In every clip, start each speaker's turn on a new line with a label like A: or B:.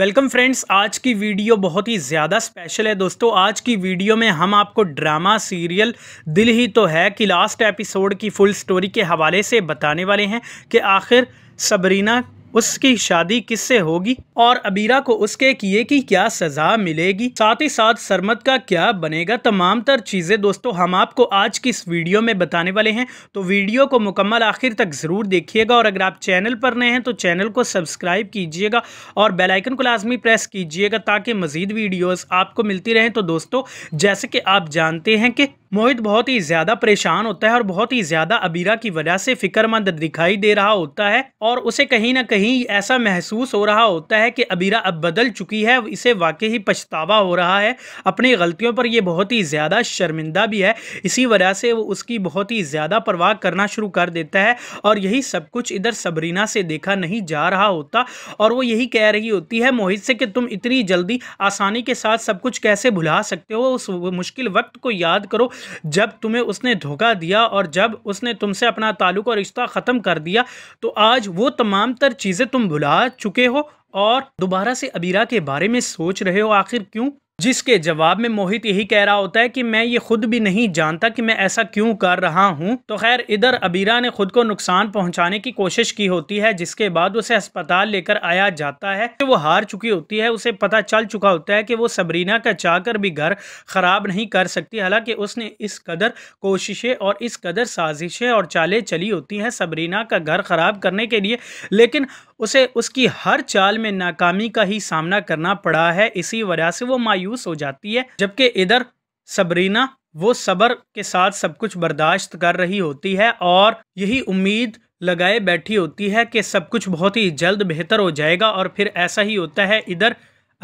A: welcome friends आज की video बहुत ही ज़्यादा स्पेशल है दोस्तों आज की वीडियो में हम आपको ड्रामा सीरियल दिल ही तो है कि लास्ट एपिसोड की फुल स्टोरी के हवाले से बताने वाले हैं कि आखिर सबरीना उसकी शादी किससे होगी और अबीरा को उसके किए की क्या सजा मिलेगी साथ ही साथ सरमत का क्या बनेगा तमाम तर चीज़ें दोस्तों हम आपको आज की इस वीडियो में बताने वाले हैं तो वीडियो को मुकम्मल आखिर तक ज़रूर देखिएगा और अगर आप चैनल पर नए हैं तो चैनल को सब्सक्राइब कीजिएगा और बेलाइकन को लाजमी प्रेस कीजिएगा ताकि मज़ीद वीडियोज़ आपको मिलती रहें तो दोस्तों जैसे कि आप जानते हैं कि मोहित बहुत ही ज़्यादा परेशान होता है और बहुत ही ज़्यादा अबीरा की वजह से फिक्रमंद दिखाई दे रहा होता है और उसे कहीं ना कहीं ऐसा महसूस हो रहा होता है कि अबीरा अब बदल चुकी है इसे वाकई ही पछतावा हो रहा है अपनी गलतियों पर यह बहुत ही ज़्यादा शर्मिंदा भी है इसी वजह से वो उसकी बहुत ही ज़्यादा परवाह करना शुरू कर देता है और यही सब कुछ इधर सबरीना से देखा नहीं जा रहा होता और वो यही कह रही होती है मोहित से कि तुम इतनी जल्दी आसानी के साथ सब कुछ कैसे भुला सकते हो उस मुश्किल वक्त को याद करो जब तुम्हें उसने धोखा दिया और जब उसने तुमसे अपना ताल्लुक और रिश्ता ख़त्म कर दिया तो आज वो तमाम तर चीज़ें तुम भुला चुके हो और दोबारा से अबीरा के बारे में सोच रहे हो आखिर क्यों जिसके जवाब में मोहित यही कह रहा होता है कि मैं ये खुद भी नहीं जानता कि मैं ऐसा क्यों कर रहा हूँ तो खैर इधर अबीरा ने खुद को नुकसान पहुंचाने की कोशिश की होती है जिसके बाद उसे अस्पताल लेकर आया जाता है वो हार चुकी होती है उसे पता चल चुका होता है कि वो सबरीना का चाहकर भी घर खराब नहीं कर सकती हालांकि उसने इस कदर कोशिशें और इस कदर साजिशें और चालें चली होती हैं सबरीना का घर खराब करने के लिए लेकिन उसे उसकी हर चाल में नाकामी का ही सामना करना पड़ा है इसी वजह से वो मायूस कंफ्यूज हो जाती है जबकि इधर सबरीना वो सबर के साथ सब कुछ बर्दाश्त कर रही होती है और यही उम्मीद लगाए बैठी होती है कि सब कुछ बहुत ही जल्द बेहतर हो जाएगा और फिर ऐसा ही होता है इधर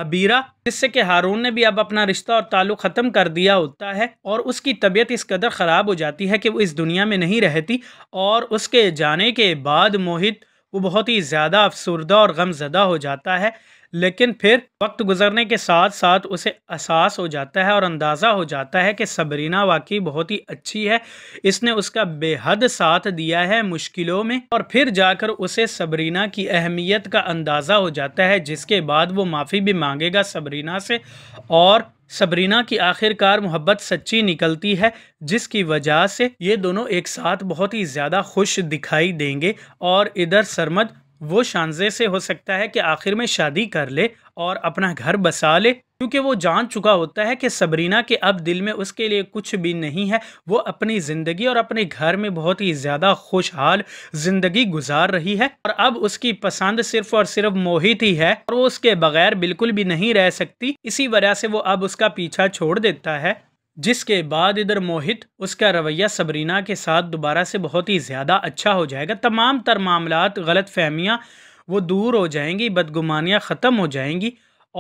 A: अबीरा जिससे कि हारून ने भी अब अपना रिश्ता और ताल्लुक ख़त्म कर दिया होता है और उसकी तबीयत इस कदर ख़राब हो जाती है कि वो इस दुनिया में नहीं रहती और उसके जाने के बाद मोहित वो बहुत ही ज़्यादा अफसरदा और गमजदा हो जाता है लेकिन फिर वक्त गुजरने के साथ साथ उसे एहसास हो जाता है और अंदाज़ा हो जाता है कि सबरीना वाकई बहुत ही अच्छी है इसने उसका बेहद साथ दिया है मुश्किलों में और फिर जाकर उसे सबरीना की अहमियत का अंदाज़ा हो जाता है जिसके बाद वो माफ़ी भी मांगेगा सबरीना से और सबरीना की आखिरकार मोहब्बत सच्ची निकलती है जिसकी वजह से ये दोनों एक साथ बहुत ही ज़्यादा खुश दिखाई देंगे और इधर सरमद वो शानजे से हो सकता है कि आखिर में शादी कर ले और अपना घर बसा ले क्योंकि वो जान चुका होता है कि सबरीना के अब दिल में उसके लिए कुछ भी नहीं है वो अपनी ज़िंदगी और अपने घर में बहुत ही ज़्यादा खुशहाल ज़िंदगी गुजार रही है और अब उसकी पसंद सिर्फ और सिर्फ मोहित ही है और वो उसके बगैर बिल्कुल भी नहीं रह सकती इसी वजह से वो अब उसका पीछा छोड़ देता है जिसके बाद इधर मोहित उसका रवैया सबरीना के साथ दोबारा से बहुत ही ज़्यादा अच्छा हो जाएगा तमाम तर मामला गलत फहमियाँ वो दूर हो जाएंगी बदगुमानियाँ ख़त्म हो जाएंगी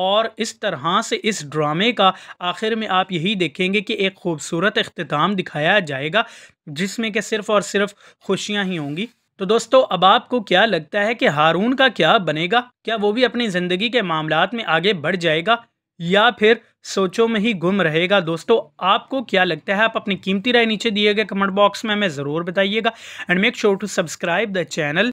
A: और इस तरह से इस ड्रामे का आखिर में आप यही देखेंगे कि एक खूबसूरत अख्ताम दिखाया जाएगा जिसमें कि सिर्फ़ और सिर्फ खुशियाँ ही होंगी तो दोस्तों अब आपको क्या लगता है कि हारून का क्या बनेगा क्या वो भी अपनी ज़िंदगी के मामला में आगे बढ़ जाएगा या फिर सोचों में ही गुम रहेगा दोस्तों आपको क्या लगता है आप अपनी कीमती राय नीचे दिए गए कमेंट बॉक्स में हमें ज़रूर बताइएगा and make sure to subscribe the channel